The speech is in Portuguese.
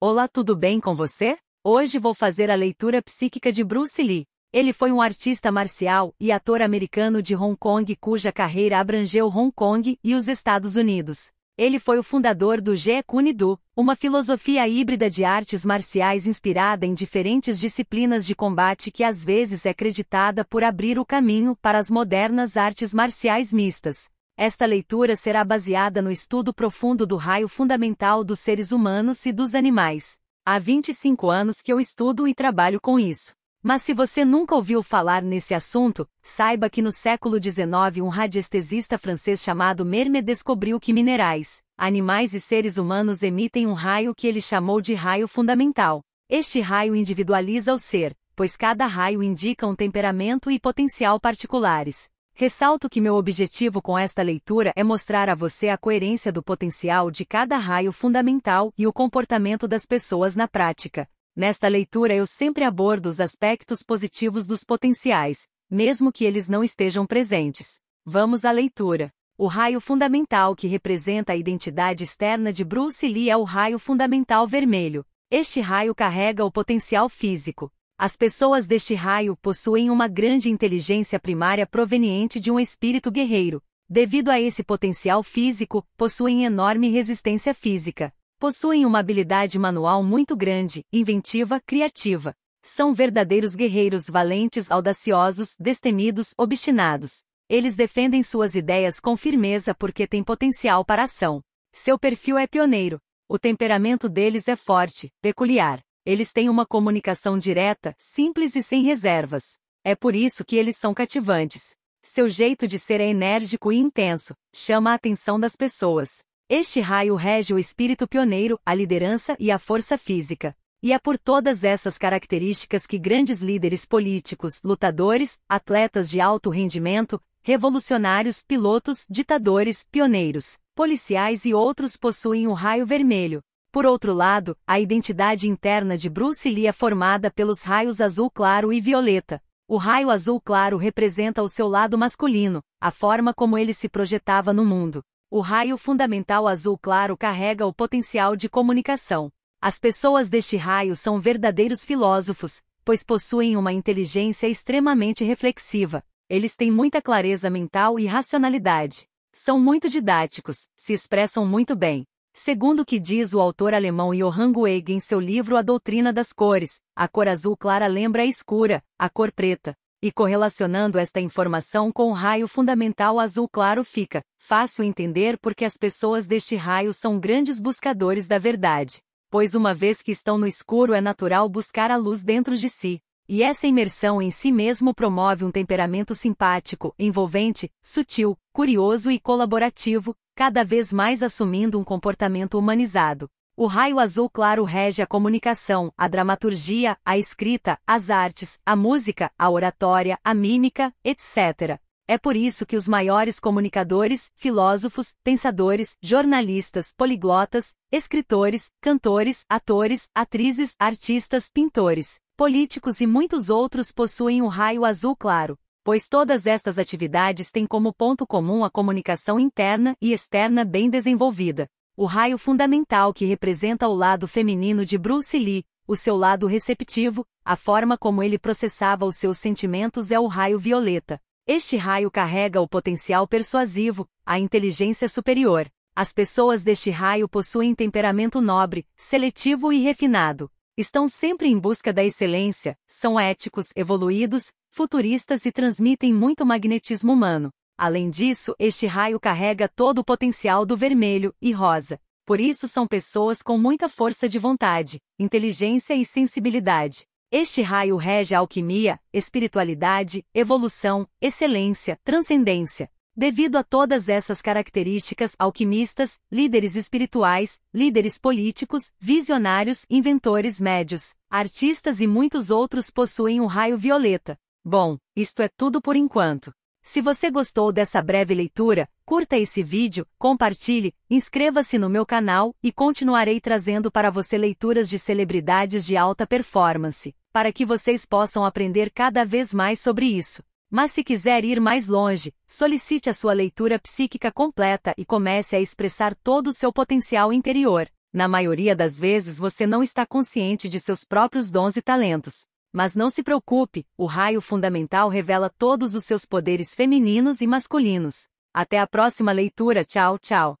Olá, tudo bem com você? Hoje vou fazer a leitura psíquica de Bruce Lee. Ele foi um artista marcial e ator americano de Hong Kong cuja carreira abrangeu Hong Kong e os Estados Unidos. Ele foi o fundador do Jeet Kune Do, uma filosofia híbrida de artes marciais inspirada em diferentes disciplinas de combate que às vezes é creditada por abrir o caminho para as modernas artes marciais mistas. Esta leitura será baseada no estudo profundo do raio fundamental dos seres humanos e dos animais. Há 25 anos que eu estudo e trabalho com isso. Mas se você nunca ouviu falar nesse assunto, saiba que no século XIX um radiestesista francês chamado Mermet descobriu que minerais, animais e seres humanos emitem um raio que ele chamou de raio fundamental. Este raio individualiza o ser, pois cada raio indica um temperamento e potencial particulares. Ressalto que meu objetivo com esta leitura é mostrar a você a coerência do potencial de cada raio fundamental e o comportamento das pessoas na prática. Nesta leitura eu sempre abordo os aspectos positivos dos potenciais, mesmo que eles não estejam presentes. Vamos à leitura. O raio fundamental que representa a identidade externa de Bruce Lee é o raio fundamental vermelho. Este raio carrega o potencial físico, as pessoas deste raio possuem uma grande inteligência primária proveniente de um espírito guerreiro. Devido a esse potencial físico, possuem enorme resistência física. Possuem uma habilidade manual muito grande, inventiva, criativa. São verdadeiros guerreiros valentes, audaciosos, destemidos, obstinados. Eles defendem suas ideias com firmeza porque têm potencial para ação. Seu perfil é pioneiro. O temperamento deles é forte, peculiar. Eles têm uma comunicação direta, simples e sem reservas. É por isso que eles são cativantes. Seu jeito de ser é enérgico e intenso, chama a atenção das pessoas. Este raio rege o espírito pioneiro, a liderança e a força física. E é por todas essas características que grandes líderes políticos, lutadores, atletas de alto rendimento, revolucionários, pilotos, ditadores, pioneiros, policiais e outros possuem o raio vermelho, por outro lado, a identidade interna de Bruce Lee é formada pelos raios azul claro e violeta. O raio azul claro representa o seu lado masculino, a forma como ele se projetava no mundo. O raio fundamental azul claro carrega o potencial de comunicação. As pessoas deste raio são verdadeiros filósofos, pois possuem uma inteligência extremamente reflexiva. Eles têm muita clareza mental e racionalidade. São muito didáticos, se expressam muito bem, Segundo o que diz o autor alemão Johann Weig em seu livro A Doutrina das Cores, a cor azul clara lembra a escura, a cor preta. E correlacionando esta informação com o raio fundamental azul claro fica fácil entender porque as pessoas deste raio são grandes buscadores da verdade. Pois uma vez que estão no escuro é natural buscar a luz dentro de si. E essa imersão em si mesmo promove um temperamento simpático, envolvente, sutil, curioso e colaborativo, cada vez mais assumindo um comportamento humanizado. O raio azul claro rege a comunicação, a dramaturgia, a escrita, as artes, a música, a oratória, a mímica, etc. É por isso que os maiores comunicadores, filósofos, pensadores, jornalistas, poliglotas, escritores, cantores, atores, atrizes, artistas, pintores, políticos e muitos outros possuem o um raio azul claro, pois todas estas atividades têm como ponto comum a comunicação interna e externa bem desenvolvida. O raio fundamental que representa o lado feminino de Bruce Lee, o seu lado receptivo, a forma como ele processava os seus sentimentos é o raio violeta. Este raio carrega o potencial persuasivo, a inteligência superior. As pessoas deste raio possuem temperamento nobre, seletivo e refinado estão sempre em busca da excelência, são éticos, evoluídos, futuristas e transmitem muito magnetismo humano. Além disso, este raio carrega todo o potencial do vermelho e rosa. Por isso são pessoas com muita força de vontade, inteligência e sensibilidade. Este raio rege a alquimia, espiritualidade, evolução, excelência, transcendência. Devido a todas essas características, alquimistas, líderes espirituais, líderes políticos, visionários, inventores médios, artistas e muitos outros possuem um raio violeta. Bom, isto é tudo por enquanto. Se você gostou dessa breve leitura, curta esse vídeo, compartilhe, inscreva-se no meu canal e continuarei trazendo para você leituras de celebridades de alta performance, para que vocês possam aprender cada vez mais sobre isso. Mas se quiser ir mais longe, solicite a sua leitura psíquica completa e comece a expressar todo o seu potencial interior. Na maioria das vezes você não está consciente de seus próprios dons e talentos. Mas não se preocupe, o raio fundamental revela todos os seus poderes femininos e masculinos. Até a próxima leitura, tchau, tchau.